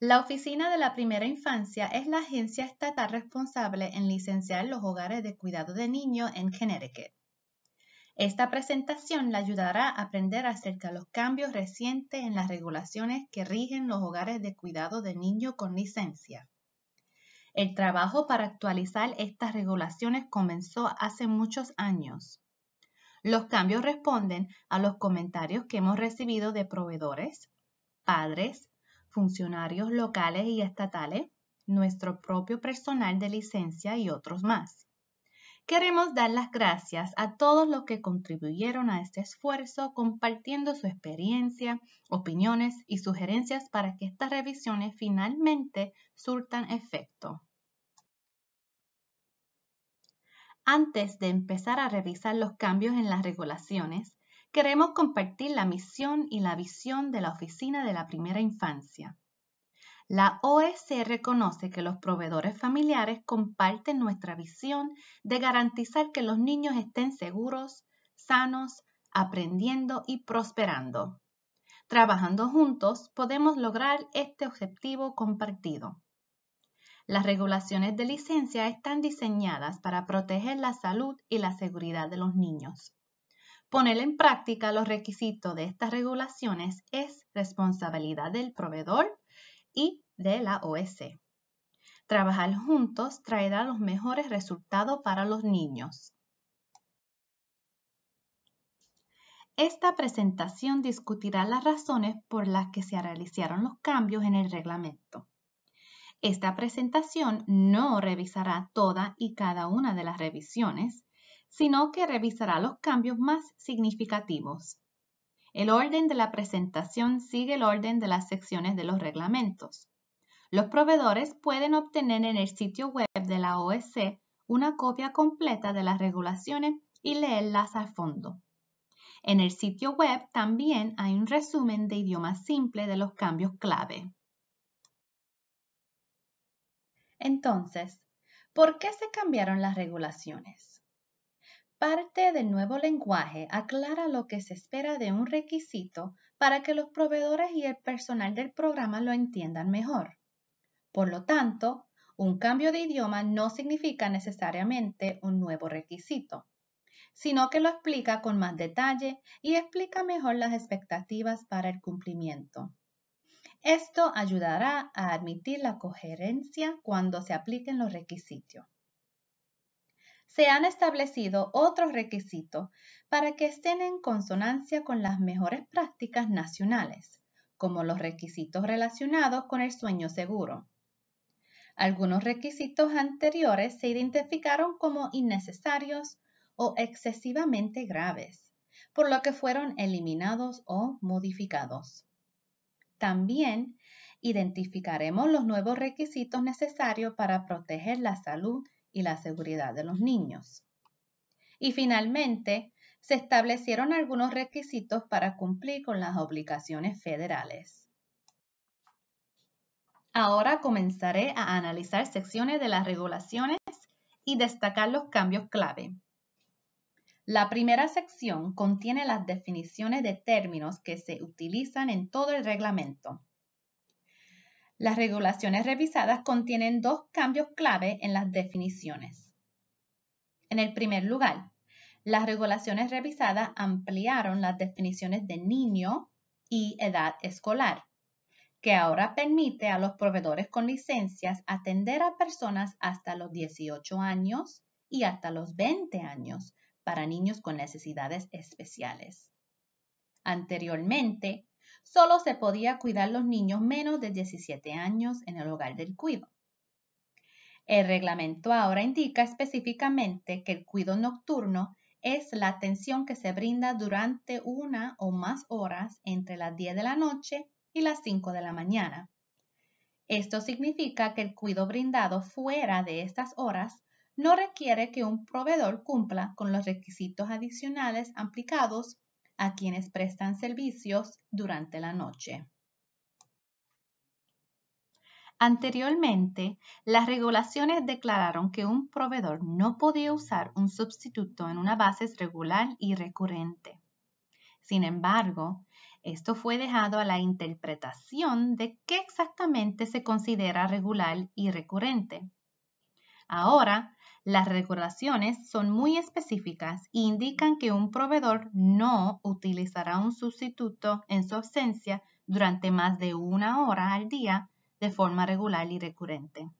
La Oficina de la Primera Infancia es la agencia estatal responsable en licenciar los hogares de cuidado de niños en Connecticut. Esta presentación la ayudará a aprender acerca de los cambios recientes en las regulaciones que rigen los hogares de cuidado de niños con licencia. El trabajo para actualizar estas regulaciones comenzó hace muchos años. Los cambios responden a los comentarios que hemos recibido de proveedores, padres, funcionarios locales y estatales, nuestro propio personal de licencia y otros más. Queremos dar las gracias a todos los que contribuyeron a este esfuerzo compartiendo su experiencia, opiniones y sugerencias para que estas revisiones finalmente surtan efecto. Antes de empezar a revisar los cambios en las regulaciones, queremos compartir la misión y la visión de la Oficina de la Primera Infancia. La OEC reconoce que los proveedores familiares comparten nuestra visión de garantizar que los niños estén seguros, sanos, aprendiendo y prosperando. Trabajando juntos podemos lograr este objetivo compartido. Las regulaciones de licencia están diseñadas para proteger la salud y la seguridad de los niños. Poner en práctica los requisitos de estas regulaciones es responsabilidad del proveedor y de la OEC. Trabajar juntos traerá los mejores resultados para los niños. Esta presentación discutirá las razones por las que se realizaron los cambios en el reglamento. Esta presentación no revisará toda y cada una de las revisiones, sino que revisará los cambios más significativos. El orden de la presentación sigue el orden de las secciones de los reglamentos. Los proveedores pueden obtener en el sitio web de la OEC una copia completa de las regulaciones y leerlas a fondo. En el sitio web también hay un resumen de idioma simple de los cambios clave. Entonces, ¿por qué se cambiaron las regulaciones? Parte del nuevo lenguaje aclara lo que se espera de un requisito para que los proveedores y el personal del programa lo entiendan mejor. Por lo tanto, un cambio de idioma no significa necesariamente un nuevo requisito, sino que lo explica con más detalle y explica mejor las expectativas para el cumplimiento. Esto ayudará a admitir la coherencia cuando se apliquen los requisitos se han establecido otros requisitos para que estén en consonancia con las mejores prácticas nacionales, como los requisitos relacionados con el sueño seguro. Algunos requisitos anteriores se identificaron como innecesarios o excesivamente graves, por lo que fueron eliminados o modificados. También identificaremos los nuevos requisitos necesarios para proteger la salud y la seguridad de los niños. Y finalmente, se establecieron algunos requisitos para cumplir con las obligaciones federales. Ahora comenzaré a analizar secciones de las regulaciones y destacar los cambios clave. La primera sección contiene las definiciones de términos que se utilizan en todo el reglamento. Las regulaciones revisadas contienen dos cambios clave en las definiciones. En el primer lugar, las regulaciones revisadas ampliaron las definiciones de niño y edad escolar, que ahora permite a los proveedores con licencias atender a personas hasta los 18 años y hasta los 20 años para niños con necesidades especiales. Anteriormente, solo se podía cuidar los niños menos de 17 años en el hogar del cuido. El reglamento ahora indica específicamente que el cuido nocturno es la atención que se brinda durante una o más horas entre las 10 de la noche y las 5 de la mañana. Esto significa que el cuido brindado fuera de estas horas no requiere que un proveedor cumpla con los requisitos adicionales aplicados a quienes prestan servicios durante la noche. Anteriormente, las regulaciones declararon que un proveedor no podía usar un sustituto en una base regular y recurrente. Sin embargo, esto fue dejado a la interpretación de qué exactamente se considera regular y recurrente. Ahora, las regulaciones son muy específicas e indican que un proveedor no utilizará un sustituto en su ausencia durante más de una hora al día de forma regular y recurrente.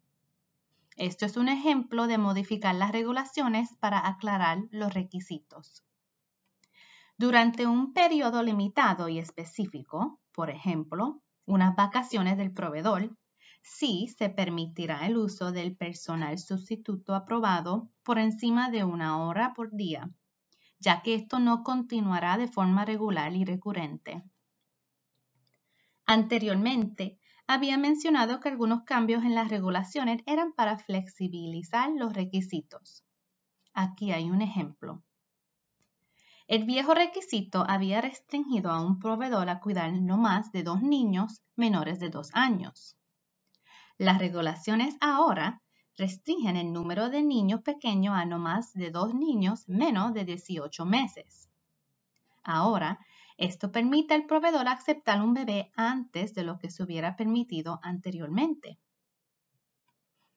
Esto es un ejemplo de modificar las regulaciones para aclarar los requisitos. Durante un periodo limitado y específico, por ejemplo, unas vacaciones del proveedor, sí se permitirá el uso del personal sustituto aprobado por encima de una hora por día, ya que esto no continuará de forma regular y recurrente. Anteriormente, había mencionado que algunos cambios en las regulaciones eran para flexibilizar los requisitos. Aquí hay un ejemplo. El viejo requisito había restringido a un proveedor a cuidar no más de dos niños menores de dos años. Las regulaciones ahora restringen el número de niños pequeños a no más de dos niños menos de 18 meses. Ahora, esto permite al proveedor aceptar un bebé antes de lo que se hubiera permitido anteriormente.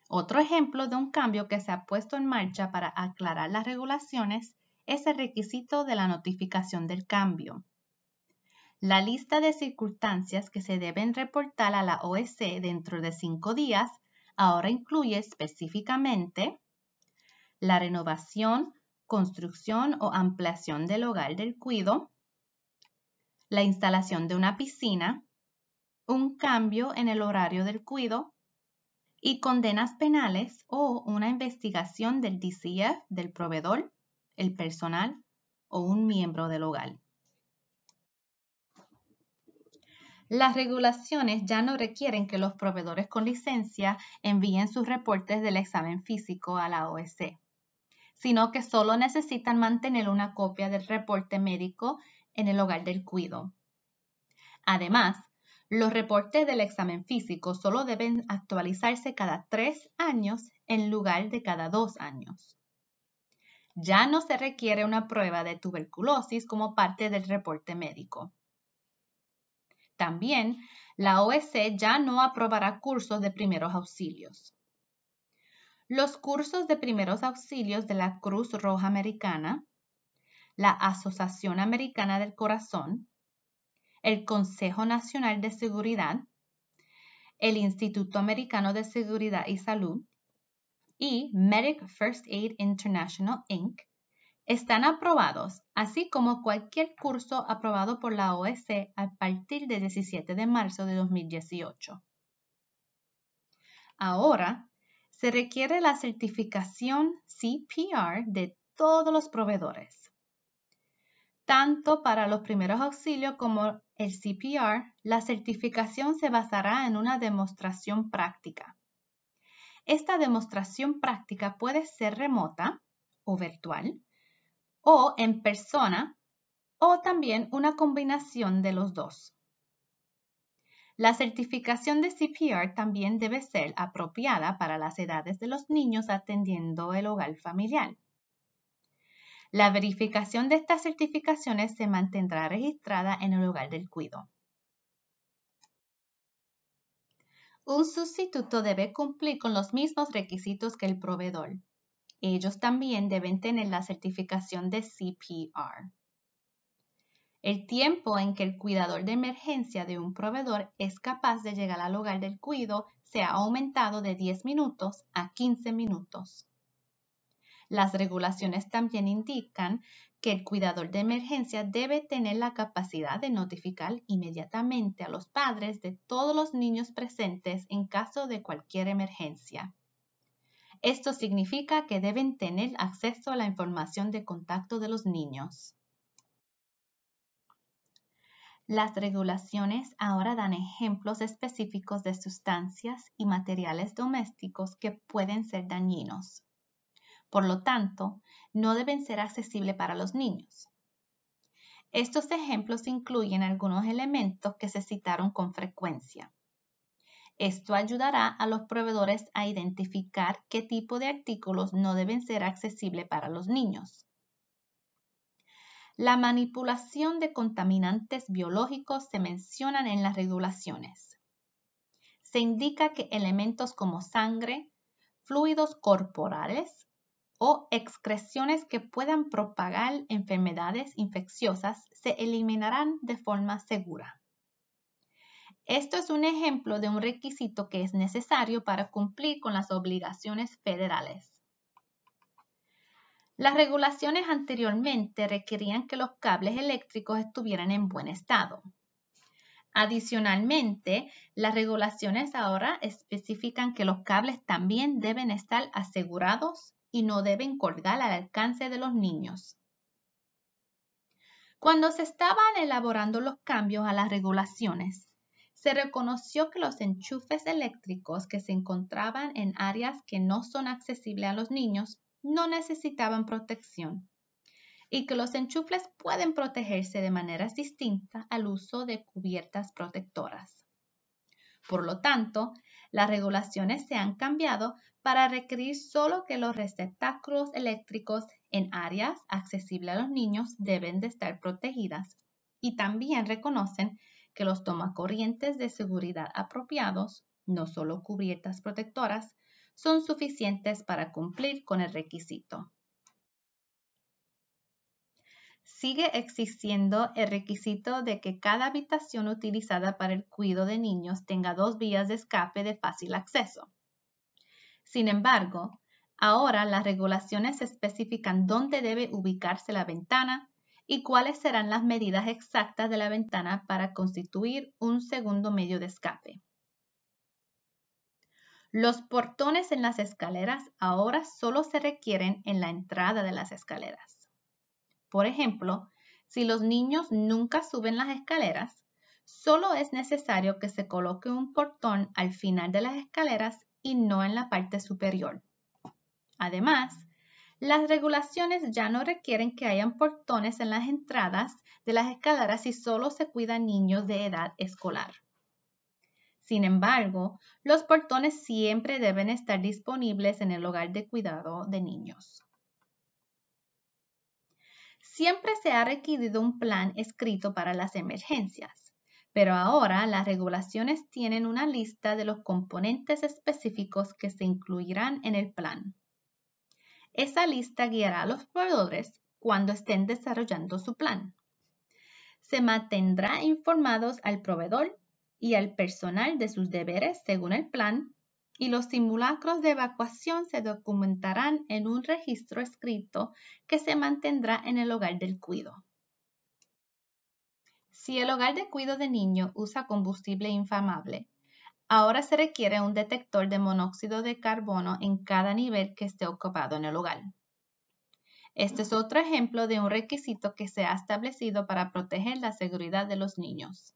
Otro ejemplo de un cambio que se ha puesto en marcha para aclarar las regulaciones es el requisito de la notificación del cambio la lista de circunstancias que se deben reportar a la OEC dentro de cinco días ahora incluye específicamente la renovación, construcción o ampliación del hogar del cuido, la instalación de una piscina, un cambio en el horario del cuido y condenas penales o una investigación del DCF del proveedor, el personal o un miembro del hogar. Las regulaciones ya no requieren que los proveedores con licencia envíen sus reportes del examen físico a la OEC, sino que solo necesitan mantener una copia del reporte médico en el hogar del cuido. Además, los reportes del examen físico solo deben actualizarse cada tres años en lugar de cada dos años. Ya no se requiere una prueba de tuberculosis como parte del reporte médico. También, la OEC ya no aprobará cursos de primeros auxilios. Los cursos de primeros auxilios de la Cruz Roja Americana, la Asociación Americana del Corazón, el Consejo Nacional de Seguridad, el Instituto Americano de Seguridad y Salud y Medic First Aid International Inc., están aprobados, así como cualquier curso aprobado por la OEC a partir del 17 de marzo de 2018. Ahora, se requiere la certificación CPR de todos los proveedores. Tanto para los primeros auxilios como el CPR, la certificación se basará en una demostración práctica. Esta demostración práctica puede ser remota o virtual, o en persona o también una combinación de los dos. La certificación de CPR también debe ser apropiada para las edades de los niños atendiendo el hogar familiar. La verificación de estas certificaciones se mantendrá registrada en el hogar del cuido. Un sustituto debe cumplir con los mismos requisitos que el proveedor ellos también deben tener la certificación de CPR. El tiempo en que el cuidador de emergencia de un proveedor es capaz de llegar al hogar del cuido se ha aumentado de 10 minutos a 15 minutos. Las regulaciones también indican que el cuidador de emergencia debe tener la capacidad de notificar inmediatamente a los padres de todos los niños presentes en caso de cualquier emergencia. Esto significa que deben tener acceso a la información de contacto de los niños. Las regulaciones ahora dan ejemplos específicos de sustancias y materiales domésticos que pueden ser dañinos. Por lo tanto, no deben ser accesibles para los niños. Estos ejemplos incluyen algunos elementos que se citaron con frecuencia. Esto ayudará a los proveedores a identificar qué tipo de artículos no deben ser accesibles para los niños. La manipulación de contaminantes biológicos se mencionan en las regulaciones. Se indica que elementos como sangre, fluidos corporales o excreciones que puedan propagar enfermedades infecciosas se eliminarán de forma segura. Esto es un ejemplo de un requisito que es necesario para cumplir con las obligaciones federales. Las regulaciones anteriormente requerían que los cables eléctricos estuvieran en buen estado. Adicionalmente, las regulaciones ahora especifican que los cables también deben estar asegurados y no deben colgar al alcance de los niños. Cuando se estaban elaborando los cambios a las regulaciones, se reconoció que los enchufes eléctricos que se encontraban en áreas que no son accesibles a los niños no necesitaban protección y que los enchufes pueden protegerse de maneras distintas al uso de cubiertas protectoras. Por lo tanto, las regulaciones se han cambiado para requerir solo que los receptáculos eléctricos en áreas accesibles a los niños deben de estar protegidas y también reconocen los tomacorrientes de seguridad apropiados, no solo cubiertas protectoras, son suficientes para cumplir con el requisito. Sigue existiendo el requisito de que cada habitación utilizada para el cuidado de niños tenga dos vías de escape de fácil acceso. Sin embargo, ahora las regulaciones especifican dónde debe ubicarse la ventana, y cuáles serán las medidas exactas de la ventana para constituir un segundo medio de escape. Los portones en las escaleras ahora solo se requieren en la entrada de las escaleras. Por ejemplo, si los niños nunca suben las escaleras, solo es necesario que se coloque un portón al final de las escaleras y no en la parte superior. Además, las regulaciones ya no requieren que hayan portones en las entradas de las escaleras si solo se cuidan niños de edad escolar. Sin embargo, los portones siempre deben estar disponibles en el hogar de cuidado de niños. Siempre se ha requerido un plan escrito para las emergencias, pero ahora las regulaciones tienen una lista de los componentes específicos que se incluirán en el plan. Esa lista guiará a los proveedores cuando estén desarrollando su plan. Se mantendrá informados al proveedor y al personal de sus deberes según el plan y los simulacros de evacuación se documentarán en un registro escrito que se mantendrá en el hogar del cuido. Si el hogar de cuido de niño usa combustible inflamable, Ahora se requiere un detector de monóxido de carbono en cada nivel que esté ocupado en el hogar. Este es otro ejemplo de un requisito que se ha establecido para proteger la seguridad de los niños.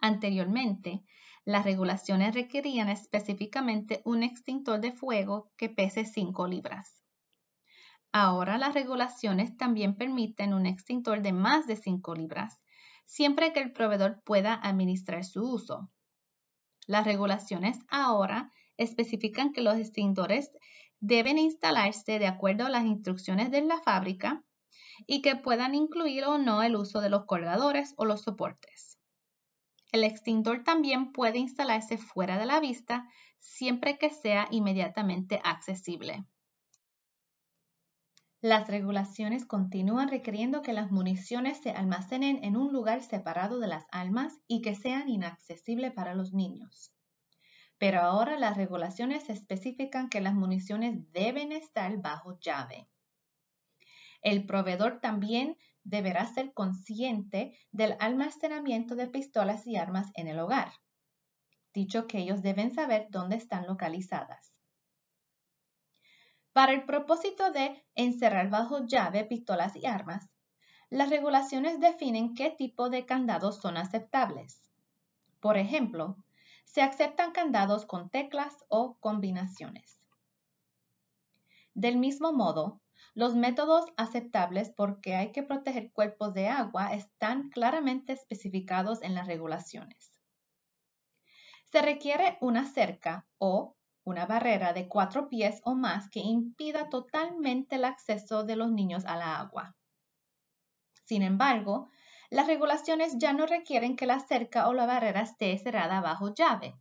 Anteriormente, las regulaciones requerían específicamente un extintor de fuego que pese 5 libras. Ahora las regulaciones también permiten un extintor de más de 5 libras, siempre que el proveedor pueda administrar su uso. Las regulaciones ahora especifican que los extintores deben instalarse de acuerdo a las instrucciones de la fábrica y que puedan incluir o no el uso de los colgadores o los soportes. El extintor también puede instalarse fuera de la vista siempre que sea inmediatamente accesible. Las regulaciones continúan requiriendo que las municiones se almacenen en un lugar separado de las almas y que sean inaccesibles para los niños. Pero ahora las regulaciones especifican que las municiones deben estar bajo llave. El proveedor también deberá ser consciente del almacenamiento de pistolas y armas en el hogar, dicho que ellos deben saber dónde están localizadas. Para el propósito de encerrar bajo llave pistolas y armas, las regulaciones definen qué tipo de candados son aceptables. Por ejemplo, se aceptan candados con teclas o combinaciones. Del mismo modo, los métodos aceptables porque hay que proteger cuerpos de agua están claramente especificados en las regulaciones. Se requiere una cerca o una barrera de cuatro pies o más que impida totalmente el acceso de los niños a la agua. Sin embargo, las regulaciones ya no requieren que la cerca o la barrera esté cerrada bajo llave.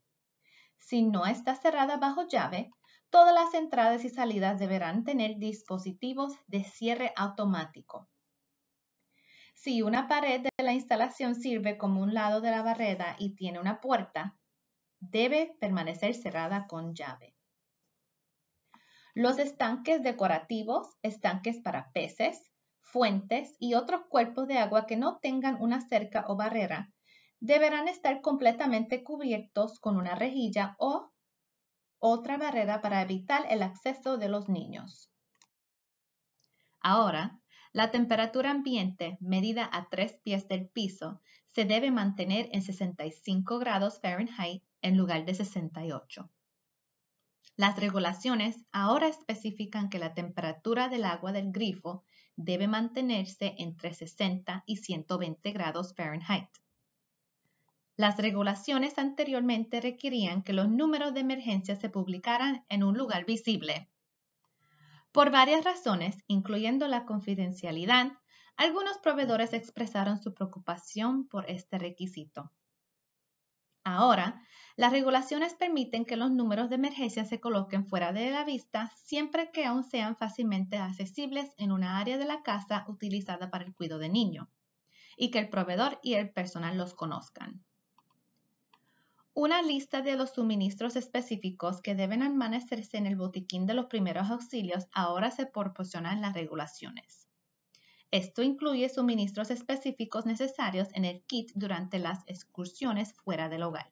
Si no está cerrada bajo llave, todas las entradas y salidas deberán tener dispositivos de cierre automático. Si una pared de la instalación sirve como un lado de la barrera y tiene una puerta, debe permanecer cerrada con llave. Los estanques decorativos, estanques para peces, fuentes y otros cuerpos de agua que no tengan una cerca o barrera deberán estar completamente cubiertos con una rejilla o otra barrera para evitar el acceso de los niños. Ahora, la temperatura ambiente, medida a tres pies del piso, se debe mantener en 65 grados Fahrenheit en lugar de 68. Las regulaciones ahora especifican que la temperatura del agua del grifo debe mantenerse entre 60 y 120 grados Fahrenheit. Las regulaciones anteriormente requerían que los números de emergencia se publicaran en un lugar visible. Por varias razones, incluyendo la confidencialidad, algunos proveedores expresaron su preocupación por este requisito. Ahora, las regulaciones permiten que los números de emergencia se coloquen fuera de la vista siempre que aún sean fácilmente accesibles en una área de la casa utilizada para el cuidado de niños y que el proveedor y el personal los conozcan. Una lista de los suministros específicos que deben amanecerse en el botiquín de los primeros auxilios ahora se proporciona en las regulaciones. Esto incluye suministros específicos necesarios en el kit durante las excursiones fuera del hogar.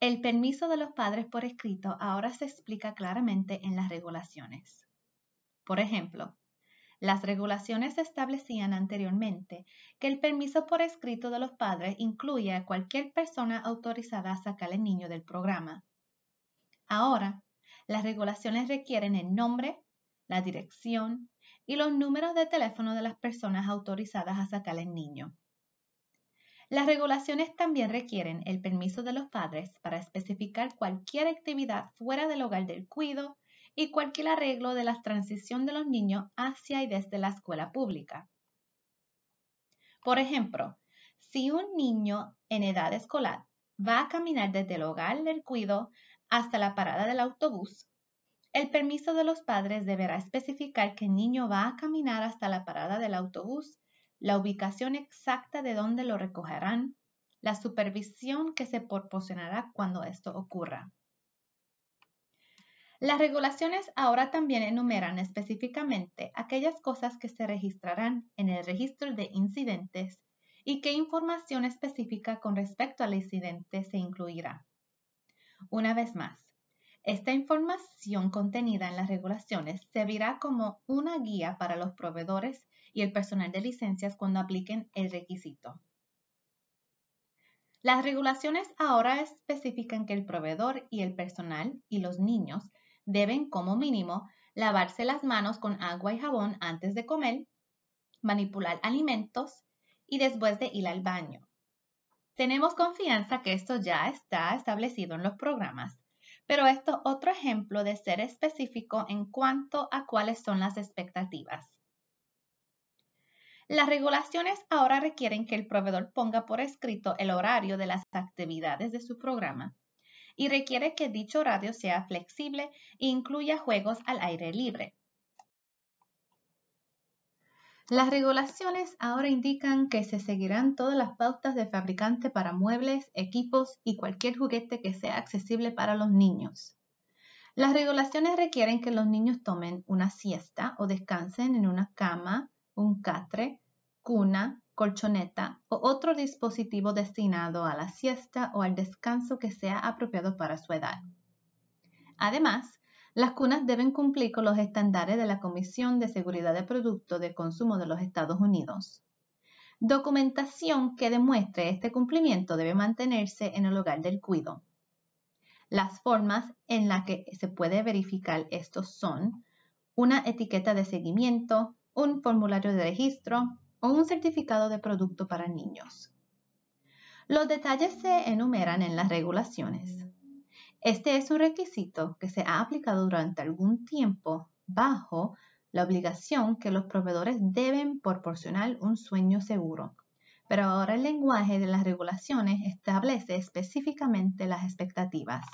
El permiso de los padres por escrito ahora se explica claramente en las regulaciones. Por ejemplo, las regulaciones establecían anteriormente que el permiso por escrito de los padres incluye a cualquier persona autorizada a sacar al niño del programa. Ahora, las regulaciones requieren el nombre, la dirección y los números de teléfono de las personas autorizadas a sacar el niño. Las regulaciones también requieren el permiso de los padres para especificar cualquier actividad fuera del hogar del cuido y cualquier arreglo de la transición de los niños hacia y desde la escuela pública. Por ejemplo, si un niño en edad escolar va a caminar desde el hogar del cuido hasta la parada del autobús, el permiso de los padres deberá especificar que el niño va a caminar hasta la parada del autobús, la ubicación exacta de dónde lo recogerán, la supervisión que se proporcionará cuando esto ocurra. Las regulaciones ahora también enumeran específicamente aquellas cosas que se registrarán en el registro de incidentes y qué información específica con respecto al incidente se incluirá. Una vez más, esta información contenida en las regulaciones servirá como una guía para los proveedores y el personal de licencias cuando apliquen el requisito. Las regulaciones ahora especifican que el proveedor y el personal y los niños deben, como mínimo, lavarse las manos con agua y jabón antes de comer, manipular alimentos y después de ir al baño. Tenemos confianza que esto ya está establecido en los programas pero esto es otro ejemplo de ser específico en cuanto a cuáles son las expectativas. Las regulaciones ahora requieren que el proveedor ponga por escrito el horario de las actividades de su programa y requiere que dicho horario sea flexible e incluya juegos al aire libre. Las regulaciones ahora indican que se seguirán todas las pautas de fabricante para muebles, equipos y cualquier juguete que sea accesible para los niños. Las regulaciones requieren que los niños tomen una siesta o descansen en una cama, un catre, cuna, colchoneta o otro dispositivo destinado a la siesta o al descanso que sea apropiado para su edad. Además, las cunas deben cumplir con los estándares de la Comisión de Seguridad de Productos de Consumo de los Estados Unidos. Documentación que demuestre este cumplimiento debe mantenerse en el hogar del cuido. Las formas en las que se puede verificar esto son una etiqueta de seguimiento, un formulario de registro o un certificado de producto para niños. Los detalles se enumeran en las regulaciones. Este es un requisito que se ha aplicado durante algún tiempo bajo la obligación que los proveedores deben proporcionar un sueño seguro. Pero ahora el lenguaje de las regulaciones establece específicamente las expectativas.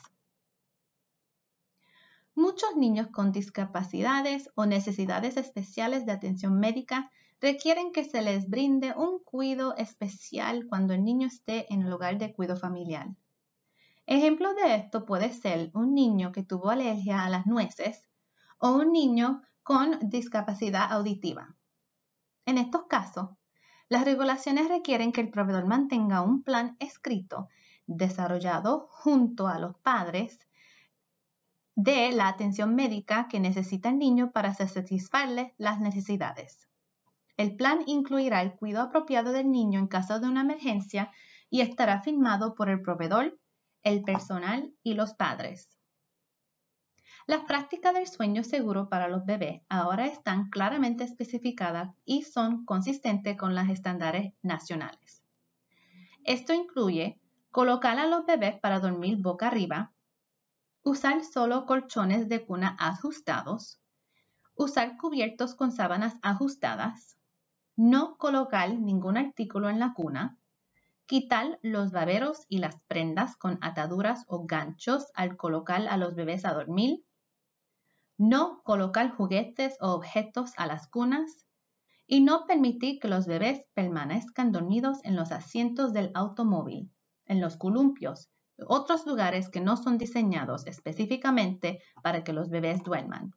Muchos niños con discapacidades o necesidades especiales de atención médica requieren que se les brinde un cuidado especial cuando el niño esté en el hogar de cuidado familiar. Ejemplos de esto puede ser un niño que tuvo alergia a las nueces o un niño con discapacidad auditiva. En estos casos, las regulaciones requieren que el proveedor mantenga un plan escrito desarrollado junto a los padres de la atención médica que necesita el niño para satisfacerle las necesidades. El plan incluirá el cuidado apropiado del niño en caso de una emergencia y estará firmado por el proveedor el personal y los padres. Las prácticas del sueño seguro para los bebés ahora están claramente especificadas y son consistentes con los estándares nacionales. Esto incluye colocar a los bebés para dormir boca arriba, usar solo colchones de cuna ajustados, usar cubiertos con sábanas ajustadas, no colocar ningún artículo en la cuna, Quitar los baberos y las prendas con ataduras o ganchos al colocar a los bebés a dormir. No colocar juguetes o objetos a las cunas. Y no permitir que los bebés permanezcan dormidos en los asientos del automóvil, en los columpios, otros lugares que no son diseñados específicamente para que los bebés duerman.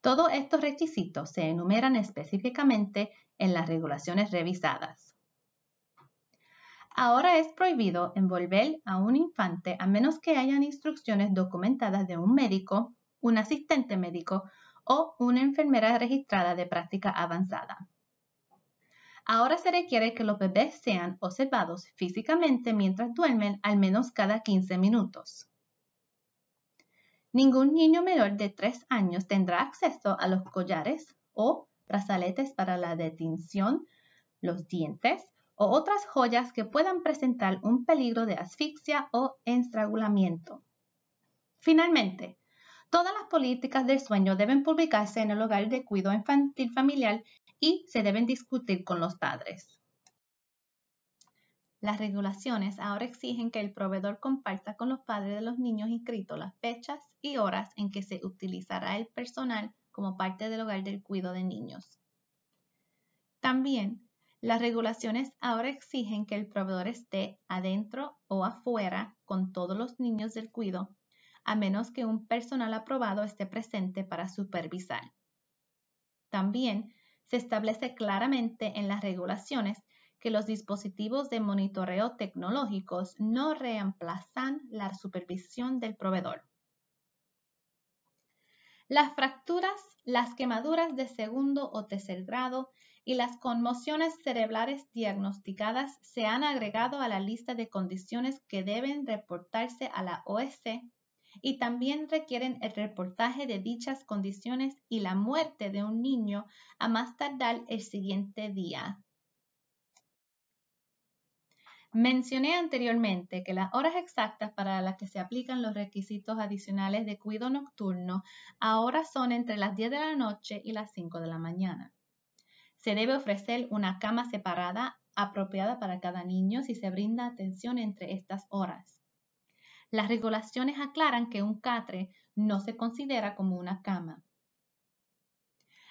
Todos estos requisitos se enumeran específicamente en las regulaciones revisadas. Ahora es prohibido envolver a un infante a menos que hayan instrucciones documentadas de un médico, un asistente médico o una enfermera registrada de práctica avanzada. Ahora se requiere que los bebés sean observados físicamente mientras duermen al menos cada 15 minutos. Ningún niño menor de 3 años tendrá acceso a los collares o brazaletes para la detención, los dientes, o otras joyas que puedan presentar un peligro de asfixia o estrangulamiento. Finalmente, todas las políticas del sueño deben publicarse en el hogar de cuidado infantil familiar y se deben discutir con los padres. Las regulaciones ahora exigen que el proveedor comparta con los padres de los niños inscritos las fechas y horas en que se utilizará el personal como parte del hogar del cuidado de niños. También las regulaciones ahora exigen que el proveedor esté adentro o afuera con todos los niños del cuido, a menos que un personal aprobado esté presente para supervisar. También se establece claramente en las regulaciones que los dispositivos de monitoreo tecnológicos no reemplazan la supervisión del proveedor. Las fracturas, las quemaduras de segundo o tercer grado y las conmociones cerebrales diagnosticadas se han agregado a la lista de condiciones que deben reportarse a la OSC y también requieren el reportaje de dichas condiciones y la muerte de un niño a más tardar el siguiente día. Mencioné anteriormente que las horas exactas para las que se aplican los requisitos adicionales de cuidado nocturno ahora son entre las 10 de la noche y las 5 de la mañana. Se debe ofrecer una cama separada apropiada para cada niño si se brinda atención entre estas horas. Las regulaciones aclaran que un catre no se considera como una cama.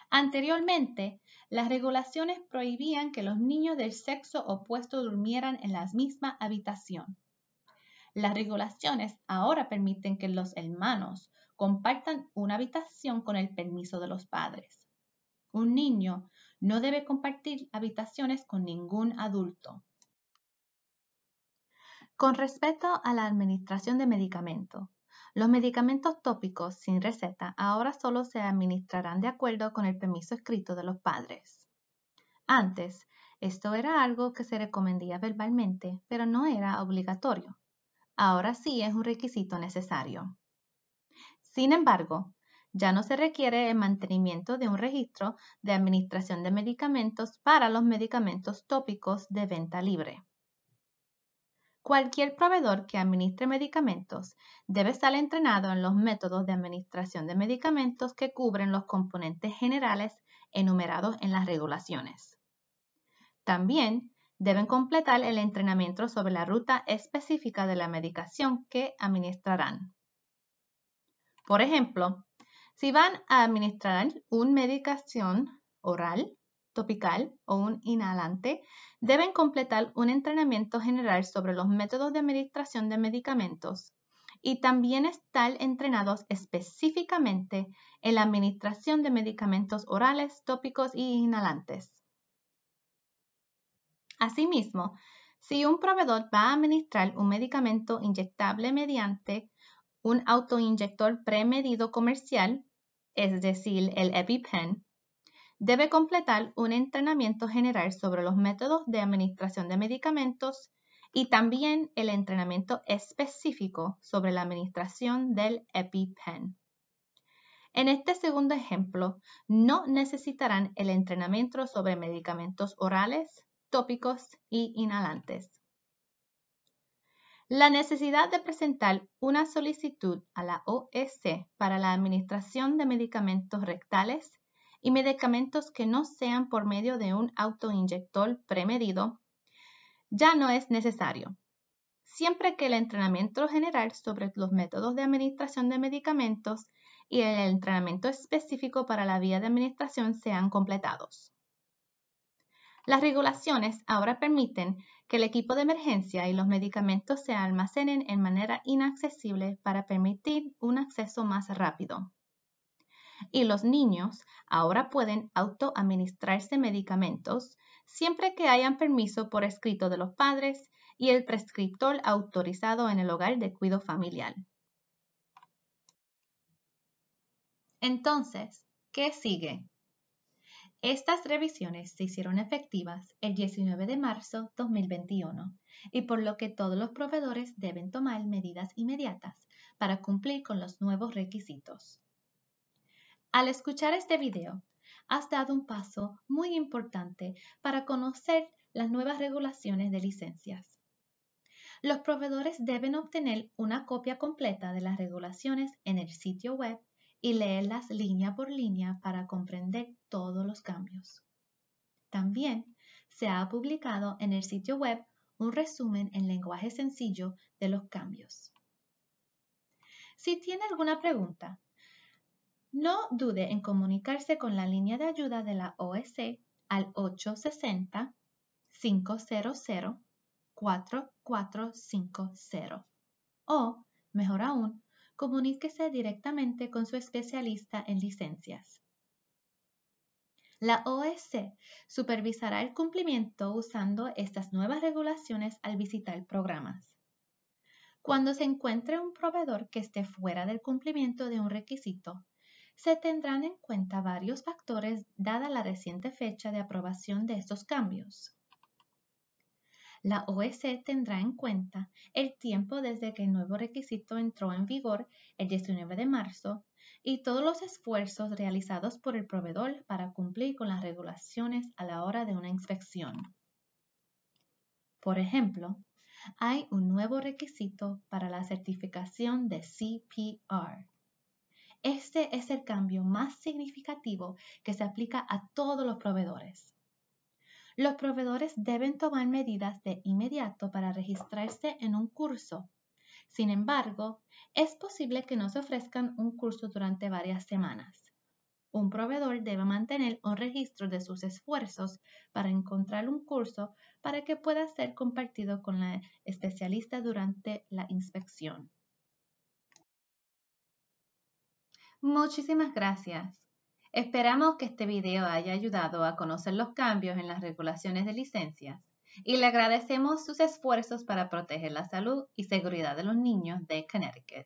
Anteriormente, las regulaciones prohibían que los niños del sexo opuesto durmieran en la misma habitación. Las regulaciones ahora permiten que los hermanos compartan una habitación con el permiso de los padres. Un niño no debe compartir habitaciones con ningún adulto. Con respecto a la administración de medicamentos, los medicamentos tópicos sin receta ahora solo se administrarán de acuerdo con el permiso escrito de los padres. Antes, esto era algo que se recomendía verbalmente, pero no era obligatorio. Ahora sí es un requisito necesario. Sin embargo, ya no se requiere el mantenimiento de un registro de administración de medicamentos para los medicamentos tópicos de venta libre. Cualquier proveedor que administre medicamentos debe estar entrenado en los métodos de administración de medicamentos que cubren los componentes generales enumerados en las regulaciones. También deben completar el entrenamiento sobre la ruta específica de la medicación que administrarán. Por ejemplo, si van a administrar una medicación oral, topical o un inhalante, deben completar un entrenamiento general sobre los métodos de administración de medicamentos y también estar entrenados específicamente en la administración de medicamentos orales, tópicos y inhalantes. Asimismo, si un proveedor va a administrar un medicamento inyectable mediante un autoinyector premedido comercial, es decir, el EpiPen, debe completar un entrenamiento general sobre los métodos de administración de medicamentos y también el entrenamiento específico sobre la administración del EpiPen. En este segundo ejemplo, no necesitarán el entrenamiento sobre medicamentos orales, tópicos y inhalantes. La necesidad de presentar una solicitud a la OEC para la administración de medicamentos rectales y medicamentos que no sean por medio de un autoinyector premedido ya no es necesario, siempre que el entrenamiento general sobre los métodos de administración de medicamentos y el entrenamiento específico para la vía de administración sean completados. Las regulaciones ahora permiten que el equipo de emergencia y los medicamentos se almacenen en manera inaccesible para permitir un acceso más rápido. Y los niños ahora pueden autoadministrarse medicamentos siempre que hayan permiso por escrito de los padres y el prescriptor autorizado en el hogar de cuidado familiar. Entonces, ¿qué sigue? Estas revisiones se hicieron efectivas el 19 de marzo 2021 y por lo que todos los proveedores deben tomar medidas inmediatas para cumplir con los nuevos requisitos. Al escuchar este video, has dado un paso muy importante para conocer las nuevas regulaciones de licencias los proveedores deben obtener una copia completa de las regulaciones en el sitio web y leerlas línea por línea para comprender todos los cambios. También se ha publicado en el sitio web un resumen en lenguaje sencillo de los cambios. Si tiene alguna pregunta, no dude en comunicarse con la línea de ayuda de la OEC al 860-500-4450 o, mejor aún, comuníquese directamente con su especialista en licencias. La OSC supervisará el cumplimiento usando estas nuevas regulaciones al visitar programas. Cuando se encuentre un proveedor que esté fuera del cumplimiento de un requisito, se tendrán en cuenta varios factores dada la reciente fecha de aprobación de estos cambios. La OEC tendrá en cuenta el tiempo desde que el nuevo requisito entró en vigor el 19 de marzo y todos los esfuerzos realizados por el proveedor para cumplir con las regulaciones a la hora de una inspección. Por ejemplo, hay un nuevo requisito para la certificación de CPR. Este es el cambio más significativo que se aplica a todos los proveedores. Los proveedores deben tomar medidas de inmediato para registrarse en un curso. Sin embargo, es posible que no se ofrezcan un curso durante varias semanas. Un proveedor debe mantener un registro de sus esfuerzos para encontrar un curso para que pueda ser compartido con la especialista durante la inspección. Muchísimas gracias. Esperamos que este video haya ayudado a conocer los cambios en las regulaciones de licencias y le agradecemos sus esfuerzos para proteger la salud y seguridad de los niños de Connecticut.